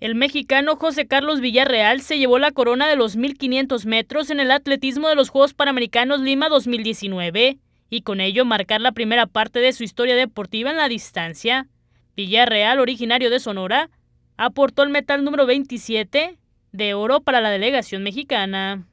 El mexicano José Carlos Villarreal se llevó la corona de los 1500 metros en el atletismo de los Juegos Panamericanos Lima 2019 y con ello marcar la primera parte de su historia deportiva en la distancia. Villarreal, originario de Sonora, aportó el metal número 27 de oro para la delegación mexicana.